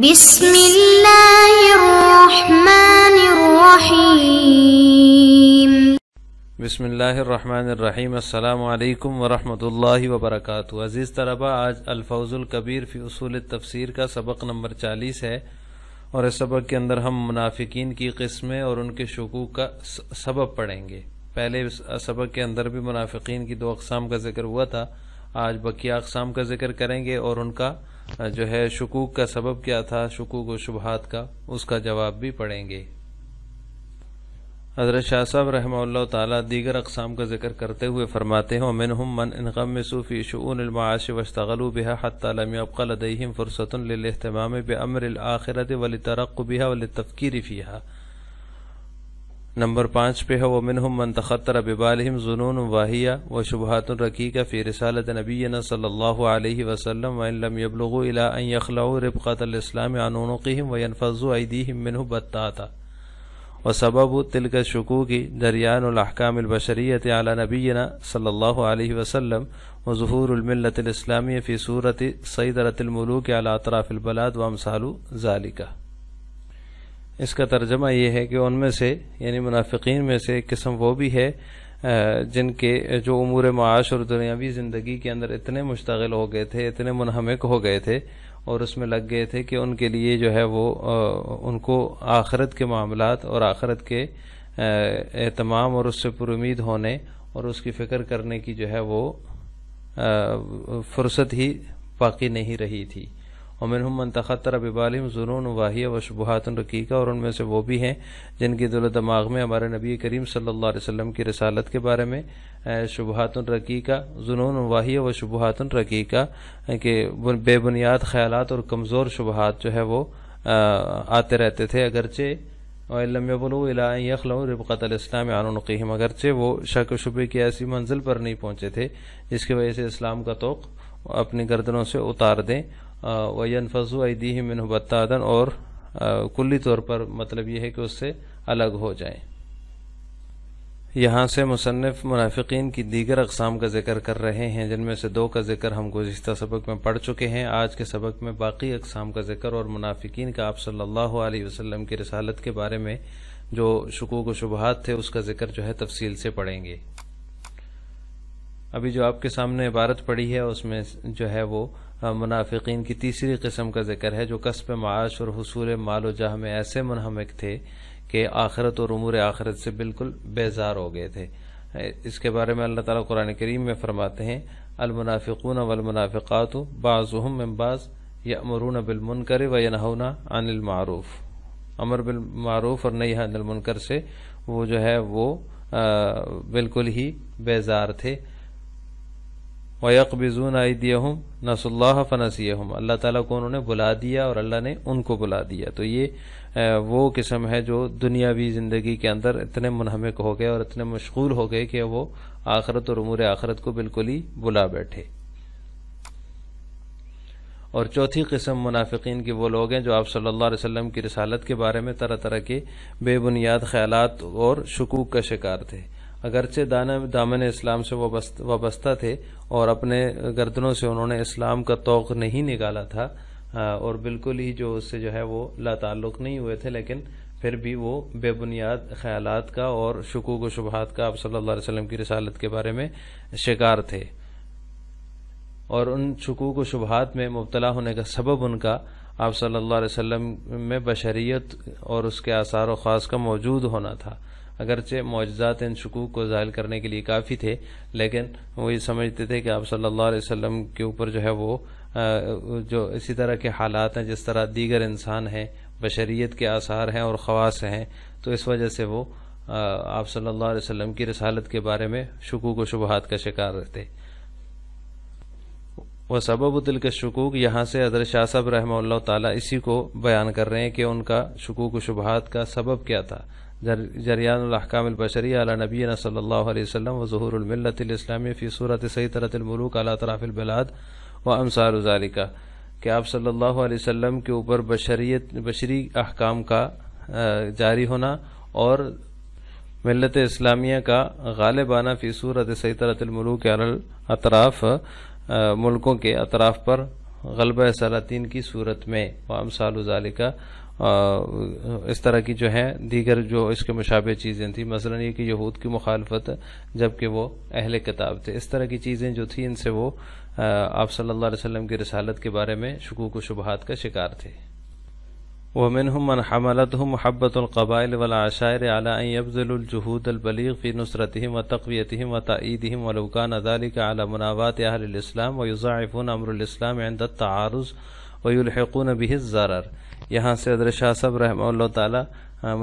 بسم اللہ الرحمن الرحیم بسم اللہ الرحمن الرحیم السلام علیکم ورحمت اللہ وبرکاتہ عزیز طلبہ آج الفوز القبیر فی اصول تفسیر کا سبق نمبر چالیس ہے اور اس سبق کے اندر ہم منافقین کی قسمیں اور ان کے شکوک کا سبب پڑھیں گے پہلے اس سبق کے اندر بھی منافقین کی دو اقسام کا ذکر ہوا تھا آج بکیہ اقسام کا ذکر کریں گے اور ان کا جو ہے شکوک کا سبب کیا تھا شکوک و شبہات کا اس کا جواب بھی پڑھیں گے حضرت شاہ صاحب رحمہ اللہ تعالیٰ دیگر اقسام کا ذکر کرتے ہوئے فرماتے ہیں من المعاش بها حتى لم يبقى لديهم ولی ترق و بیا ولی تفکیری فیحا نمبر پانچ پہ ہے وَمِنْهُمْ من تخطر بِبَالِهِمْ ظنون واہیہ وَشُبْحَاتٌ شبہات فِي رِسَالَةِ نَبِيِّنَا صَلَى اللَّهُ عَلَيْهِ وسلم وان لم يَبْلُغُوا الى ان يَخْلَعُوا رِبْقَةَ الاسلام عن عنقهم وينفضوا عَيْدِيهِمْ منه بتاتا وسبب تلك الشكوك دريان الأحكام البشرية على نبينا صلى الله عليه وسلم وظهور الملة الإسلامية في سورة سيدرة الملوك على اطراف البلاد وامثال ذلك اس کا ترجمہ یہ ہے کہ ان میں سے یعنی منافقین میں سے ایک قسم وہ بھی ہے جن کے جو امور معاش اور دنیاوی زندگی کے اندر اتنے مشتغل ہو گئے تھے اتنے منہمک ہو گئے تھے اور اس میں لگ گئے تھے کہ ان کے لیے جو ہے وہ ان کو آخرت کے معاملات اور آخرت کے اہتمام اور اس سے پر امید ہونے اور اس کی فکر کرنے کی جو ہے وہ فرصت ہی باقی نہیں رہی تھی اور ہم منتخط رب علم ضنون واحیہ و شبہات الرقیقہ اور ان میں سے وہ بھی ہیں جن کی دل و دماغ میں ہمارے نبی کریم صلی اللہ علیہ وسلم کی رسالت کے بارے میں شبہات الرقیقہ ظنون ضنون و شبہات الرقیقہ کہ بے بنیاد خیالات اور کمزور شبہات جو ہے وہ آتے رہتے تھے اگرچہ ربقۃََََََََََََََ السلام عن القیم اگرچہ وہ شک و شبے کی ایسی منزل پر نہیں پہنچے تھے جس کی وجہ سے اسلام کا توق اپنی گردنوں سے اتار دیں فضی من بتادن اور کلی طور پر مطلب یہ ہے کہ اس سے الگ ہو جائیں یہاں سے مصنف منافقین کی دیگر اقسام کا ذکر کر رہے ہیں جن میں سے دو کا ذکر ہم گزشتہ سبق میں پڑھ چکے ہیں آج کے سبق میں باقی اقسام کا ذکر اور منافقین کا آپ صلی اللہ علیہ وسلم کی رسالت کے بارے میں جو شکوک و شبہات تھے اس کا ذکر جو ہے تفصیل سے پڑھیں گے ابھی جو آپ کے سامنے عبارت پڑی ہے اس میں جو ہے وہ منافقین کی تیسری قسم کا ذکر ہے جو قصب معاش اور حصول مال و جاہ میں ایسے منہمک تھے کہ آخرت اور امور آخرت سے بالکل بیزار ہو گئے تھے اس کے بارے میں اللہ تعالیٰ قرآن کریم میں فرماتے ہیں المنافقون والمنافقات بعضهم من بعض وحم بالمنکر و عن المعروف امر بالمعروف اور نیہ عن المنکر سے وہ جو ہے وہ بالکل ہی بیزار تھے میں یک بزون عائدیہ ہوں اللہ فنس اللہ تعالی کو انہوں نے بلا دیا اور اللہ نے ان کو بلا دیا تو یہ وہ قسم ہے جو دنیاوی زندگی کے اندر اتنے منہمک ہو گئے اور اتنے مشغول ہو گئے کہ وہ آخرت اور امور آخرت کو بالکل ہی بلا بیٹھے اور چوتھی قسم منافقین کی وہ لوگ ہیں جو آپ صلی اللہ علیہ وسلم کی رسالت کے بارے میں طرح طرح کے بے بنیاد خیالات اور شکوک کا شکار تھے اگرچہ دانا دامن اسلام سے وابستہ تھے اور اپنے گردنوں سے انہوں نے اسلام کا توق نہیں نکالا تھا اور بالکل ہی جو اس سے جو ہے وہ لا تعلق نہیں ہوئے تھے لیکن پھر بھی وہ بے بنیاد خیالات کا اور شکوک و شبہات کا آپ صلی اللہ علیہ وسلم کی رسالت کے بارے میں شکار تھے اور ان شکوک و شبہات میں مبتلا ہونے کا سبب ان کا آپ صلی اللہ علیہ وسلم میں بشریت اور اس کے آثار و خاص کا موجود ہونا تھا اگرچہ معجزات ان شکوک کو ظاہر کرنے کے لیے کافی تھے لیکن وہ یہ سمجھتے تھے کہ آپ صلی اللہ علیہ وسلم کے اوپر جو ہے وہ جو اسی طرح کے حالات ہیں جس طرح دیگر انسان ہیں بشریت کے آثار ہیں اور خواص ہیں تو اس وجہ سے وہ آپ صلی اللہ علیہ وسلم کی رسالت کے بارے میں شکوک و شبہات کا شکار رہتے وہ سبب دل کے شکوک یہاں سے حضرت شاہ صاحب رحمہ اللہ تعالیٰ اسی کو بیان کر رہے ہیں کہ ان کا شکوک و شبہات کا سبب کیا تھا جریان الاحکام البشری علی نبینا صلی اللہ علیہ وسلم و ظہور الملت الاسلامی فی صورت سیطرت الملوک علی طرف البلاد و امسار ذالکا کہ آپ صلی اللہ علیہ وسلم کے اوپر بشری احکام کا جاری ہونا اور ملت اسلامیہ کا غالبانہ فی صورت سیطرت الملوک علی اطراف ملکوں کے اطراف پر غلبہ سلاطین کی صورت میں وام سال و اس طرح کی جو ہیں دیگر جو اس کے مشابہ چیزیں تھیں مثلا یہ کہ یہود کی مخالفت جبکہ وہ اہل کتاب تھے اس طرح کی چیزیں جو تھیں ان سے وہ آپ صلی اللہ علیہ وسلم کی رسالت کے بارے میں شکوک و شبہات کا شکار تھے ومنهم من حملته محبة القبائل والعشائر على أن يبذلوا الجهود البليغ في نصرتهم وتقويتهم وتأييدهم ولو كان ذلك على منابات أهل الإسلام ويزعفون أمر الإسلام عند التعارض ويلحقون به الزرر یہاں سے عدر شاہ صاحب رحمہ اللہ تعالی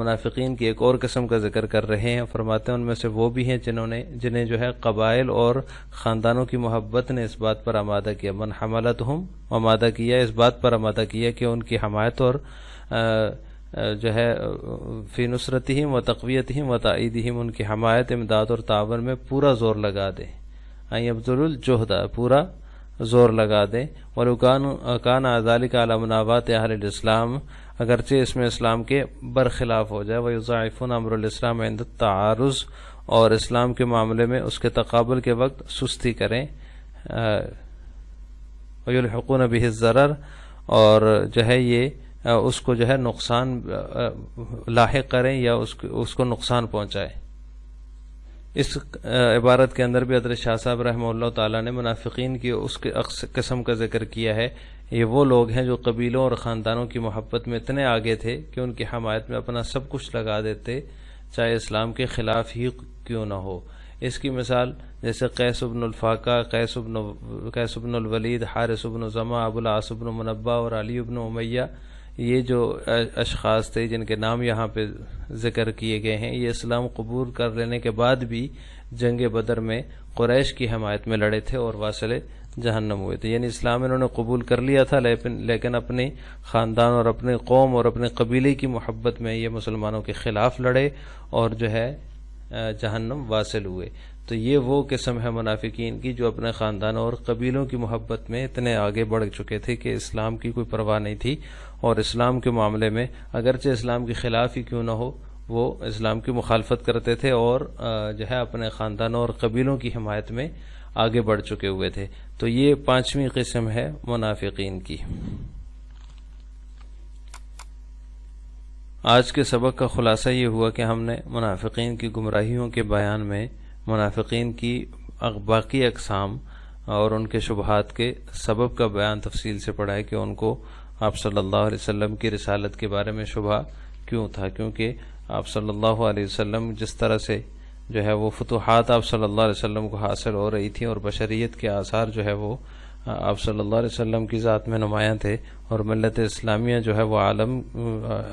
منافقین کی ایک اور قسم کا ذکر کر رہے ہیں فرماتے ہیں ان میں سے وہ بھی ہیں جنہوں نے جنہیں جو ہے قبائل اور خاندانوں کی محبت نے اس بات پر آمادہ کیا من حملتهم آمادہ کیا اس بات پر آمادہ کیا کہ ان کی حمایت اور جو ہے فی نصرت و تقویت و تعیدیم ان کی حمایت امداد اور تعاون میں پورا زور لگا دیں الجہدہ پورا زور لگا دیں اور کان علی منابات عالم الاسلام اگرچہ اس میں اسلام کے برخلاف ہو جائے امر الاسلام عند التعارض اور اسلام کے معاملے میں اس کے تقابل کے وقت سستی کریں ویلحقون الحکنبی الزرر اور جو ہے یہ اس کو جو ہے نقصان لاحق کریں یا اس کو نقصان پہنچائیں اس عبارت کے اندر بھی حضرت شاہ صاحب رحمہ اللہ تعالیٰ نے منافقین کی اس قسم کا ذکر کیا ہے یہ وہ لوگ ہیں جو قبیلوں اور خاندانوں کی محبت میں اتنے آگے تھے کہ ان کی حمایت میں اپنا سب کچھ لگا دیتے چاہے اسلام کے خلاف ہی کیوں نہ ہو اس کی مثال جیسے قیس بن الفاقہ قیس قیس بن الولید حارث حار ابو العاص بن منبع اور علی ابن امیہ یہ جو اشخاص تھے جن کے نام یہاں پہ ذکر کیے گئے ہیں یہ اسلام قبول کر لینے کے بعد بھی جنگ بدر میں قریش کی حمایت میں لڑے تھے اور واصل جہنم ہوئے تھے یعنی اسلام انہوں نے قبول کر لیا تھا لیکن اپنے خاندان اور اپنے قوم اور اپنے قبیلے کی محبت میں یہ مسلمانوں کے خلاف لڑے اور جو ہے جہنم واصل ہوئے تو یہ وہ قسم ہے منافقین کی جو اپنے خاندانوں اور قبیلوں کی محبت میں اتنے آگے بڑھ چکے تھے کہ اسلام کی کوئی پرواہ نہیں تھی اور اسلام کے معاملے میں اگرچہ اسلام کے خلاف ہی کیوں نہ ہو وہ اسلام کی مخالفت کرتے تھے اور جو ہے اپنے خاندانوں اور قبیلوں کی حمایت میں آگے بڑھ چکے ہوئے تھے تو یہ پانچویں قسم ہے منافقین کی آج کے سبق کا خلاصہ یہ ہوا کہ ہم نے منافقین کی گمراہیوں کے بیان میں منافقین کی باقی اقسام اور ان کے شبہات کے سبب کا بیان تفصیل سے پڑھا ہے کہ ان کو آپ صلی اللہ علیہ وسلم کی رسالت کے بارے میں شبہ کیوں تھا کیونکہ آپ صلی اللہ علیہ وسلم جس طرح سے جو ہے وہ فتوحات آپ صلی اللہ علیہ وسلم کو حاصل ہو رہی تھی اور بشریت کے آثار جو ہے وہ آپ صلی اللہ علیہ وسلم کی ذات میں نمایاں تھے اور ملت اسلامیہ جو ہے وہ عالم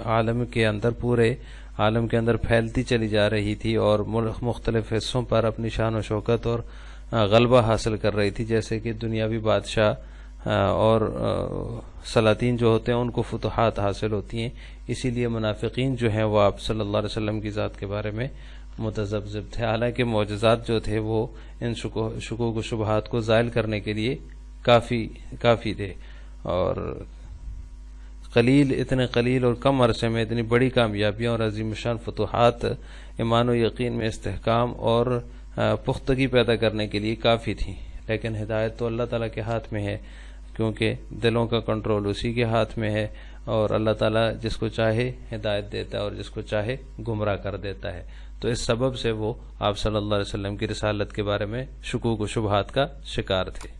عالم کے اندر پورے عالم کے اندر پھیلتی چلی جا رہی تھی اور ملک مختلف حصوں پر اپنی شان و شوکت اور غلبہ حاصل کر رہی تھی جیسے کہ دنیاوی بادشاہ اور سلاطین جو ہوتے ہیں ان کو فتحات حاصل ہوتی ہیں اسی لیے منافقین جو ہیں وہ آپ صلی اللہ علیہ وسلم کی ذات کے بارے میں متضب تھے حالانکہ معجزات جو تھے وہ ان شکو شکوک و شبہات کو زائل کرنے کے لیے کافی کافی تھے اور قلیل اتنے قلیل اور کم عرصے میں اتنی بڑی کامیابیاں اور عظیم شان فتوحات ایمان و یقین میں استحکام اور پختگی پیدا کرنے کے لیے کافی تھیں لیکن ہدایت تو اللہ تعالیٰ کے ہاتھ میں ہے کیونکہ دلوں کا کنٹرول اسی کے ہاتھ میں ہے اور اللہ تعالیٰ جس کو چاہے ہدایت دیتا ہے اور جس کو چاہے گمراہ کر دیتا ہے تو اس سبب سے وہ آپ صلی اللہ علیہ وسلم کی رسالت کے بارے میں شکوک و شبہات کا شکار تھے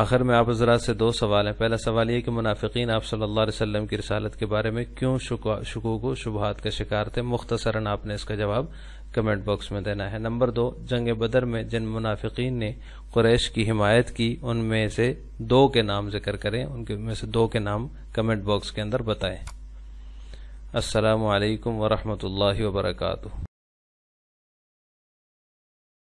آخر میں آپ حضرات سے دو سوال ہیں پہلا سوال یہ کہ منافقین آپ صلی اللہ علیہ وسلم کی رسالت کے بارے میں کیوں شکوک و شبہات کا شکار تھے مختصراً آپ نے اس کا جواب کمنٹ باکس میں دینا ہے نمبر دو جنگ بدر میں جن منافقین نے قریش کی حمایت کی ان میں سے دو کے نام ذکر کریں ان میں سے دو کے نام کمنٹ باکس کے اندر بتائیں السلام علیکم ورحمۃ اللہ وبرکاتہ